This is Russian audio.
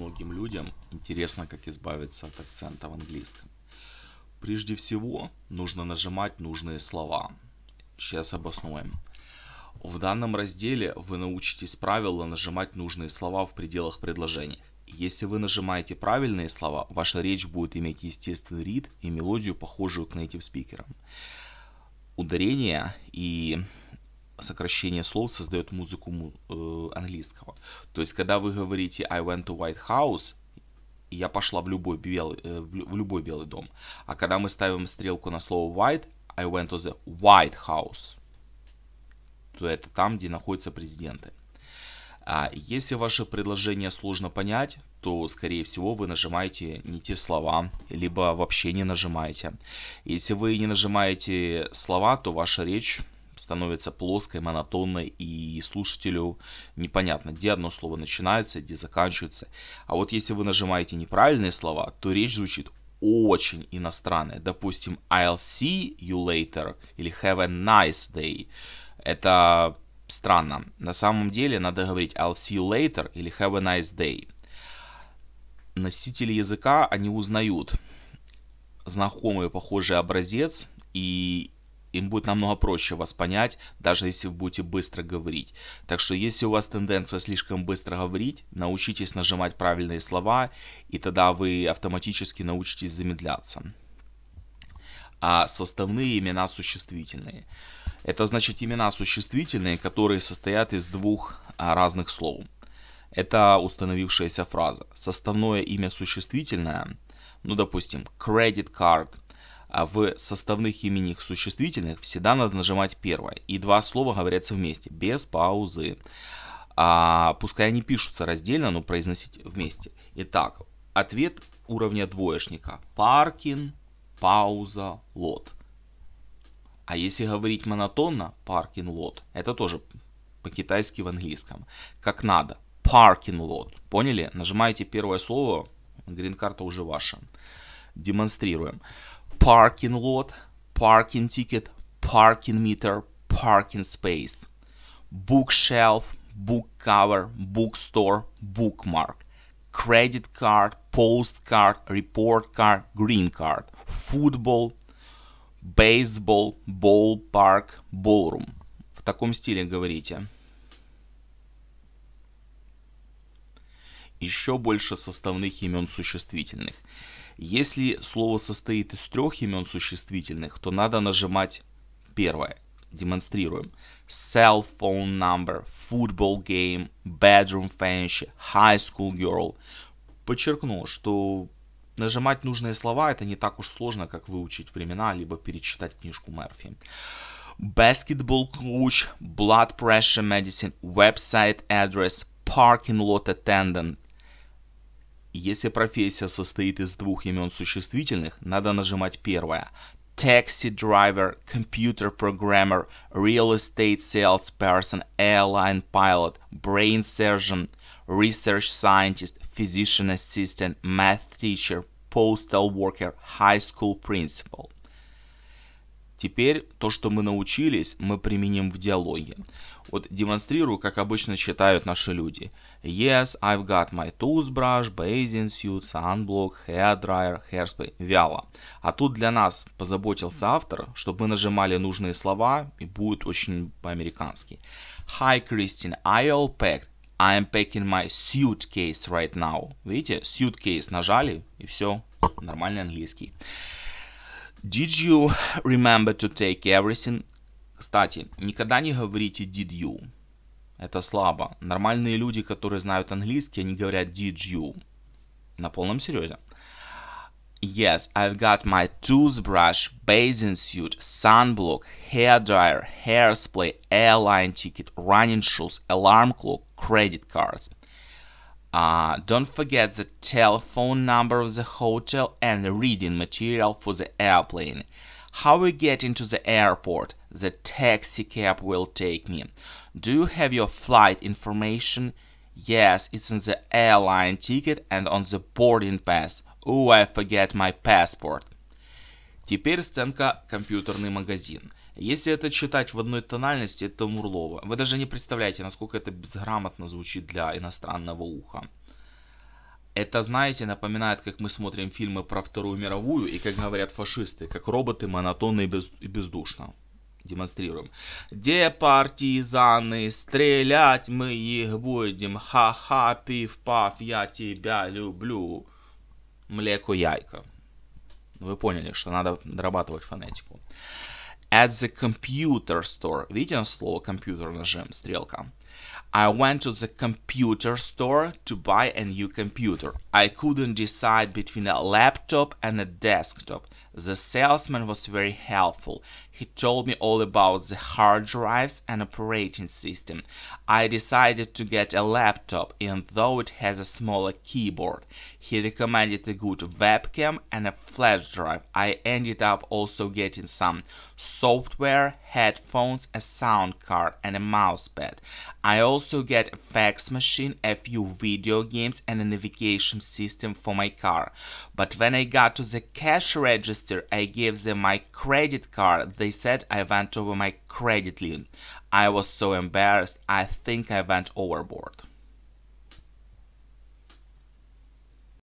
многим людям интересно, как избавиться от акцента в английском. Прежде всего, нужно нажимать нужные слова. Сейчас обоснуем. В данном разделе вы научитесь правила нажимать нужные слова в пределах предложений. Если вы нажимаете правильные слова, ваша речь будет иметь естественный ритм и мелодию, похожую к native спикерам. Ударение и сокращение слов создает музыку э, английского. То есть, когда вы говорите I went to White House, я пошла в любой белый, э, в любой белый дом. А когда мы ставим стрелку на слово white, I went to the White House, то это там, где находятся президенты. А если ваше предложение сложно понять, то, скорее всего, вы нажимаете не те слова, либо вообще не нажимаете. Если вы не нажимаете слова, то ваша речь становится плоской, монотонной и слушателю непонятно, где одно слово начинается, где заканчивается. А вот если вы нажимаете неправильные слова, то речь звучит очень иностранная. Допустим, I'll see you later или have a nice day. Это странно. На самом деле надо говорить I'll see you later или have a nice day. Носители языка, они узнают знакомый похожий образец и им будет намного проще вас понять, даже если вы будете быстро говорить. Так что если у вас тенденция слишком быстро говорить, научитесь нажимать правильные слова, и тогда вы автоматически научитесь замедляться. А составные имена существительные. Это значит имена существительные, которые состоят из двух а, разных слов. Это установившаяся фраза. Составное имя существительное, ну допустим, credit card – а в составных именных существительных всегда надо нажимать первое. И два слова говорятся вместе, без паузы. А, пускай они пишутся раздельно, но произносить вместе. Итак, ответ уровня двоечника. Паркин, пауза, лот. А если говорить монотонно, паркин лот. Это тоже по-китайски в английском. Как надо. Паркин лот. Поняли? Нажимаете первое слово, грин-карта уже ваша. Демонстрируем parking lot, parking ticket, parking meter, parking space, bookshelf, book cover, bookstore, bookmark, credit card, postcard, report card, green card, football, baseball, ballpark, ballroom. В таком стиле говорите. Еще больше составных имен существительных. Если слово состоит из трех имен существительных, то надо нажимать первое. Демонстрируем. Cell phone number, football game, bedroom fancy, high school girl. Подчеркну, что нажимать нужные слова это не так уж сложно, как выучить времена, либо перечитать книжку Мерфи. Basketball coach, blood pressure medicine, website address, parking lot attendant, если профессия состоит из двух имен существительных, надо нажимать первое. Taxi driver, computer programmer, real estate salesperson, airline pilot, brain surgeon, research scientist, physician assistant, math teacher, postal worker, high school principal. Теперь то, что мы научились, мы применим в диалоге. Вот демонстрирую, как обычно читают наши люди. Yes, I've got my toothbrush, bathing suit, sunblock, hair dryer, hairspray. Вяло. А тут для нас позаботился автор, чтобы мы нажимали нужные слова и будет очень по-американски. Hi, Christine, I all packed. I packing my suitcase right now. Видите, suitcase нажали и все, нормальный английский. Did you remember to take everything? Кстати, никогда не говорите did you. Это слабо. Нормальные люди, которые знают английский, они говорят did you. На полном серьезе. Yes, I've got my toothbrush, bathing suit, sunblock, hair dryer, hairspray, airline ticket, running shoes, alarm clock, credit cards. Uh, don't forget the telephone number of the hotel and the reading material for the airplane. How we get into the airport? The taxi cab will take me. Do you have your flight information? Yes, it's in the airline ticket and on the boarding pass. Oh, I forget my passport. Теперь сценка «Компьютерный магазин». Если это читать в одной тональности, это Мурлова. Вы даже не представляете, насколько это безграмотно звучит для иностранного уха. Это, знаете, напоминает, как мы смотрим фильмы про Вторую мировую и, как говорят фашисты, как роботы монотонно и, без, и бездушно. Демонстрируем. Где партизаны, стрелять мы их будем, ха-ха, пив-пав, я тебя люблю. Млеко-яйко. Вы поняли, что надо дорабатывать фонетику. at the computer store. Видите, на слово компьютер нажим, стрелка. I went to the computer store to buy a new computer. I couldn't decide between a laptop and a desktop. The salesman was very helpful. He told me all about the hard drives and operating system. I decided to get a laptop, even though it has a smaller keyboard. He recommended a good webcam and a flash drive. I ended up also getting some software, headphones, a sound card and a mouse pad. I also get a fax machine, a few video games and a navigation system for my car. But when I got to the cash register, I gave them my credit card. They they said I went over my credit limit. I was so embarrassed, I think I went overboard.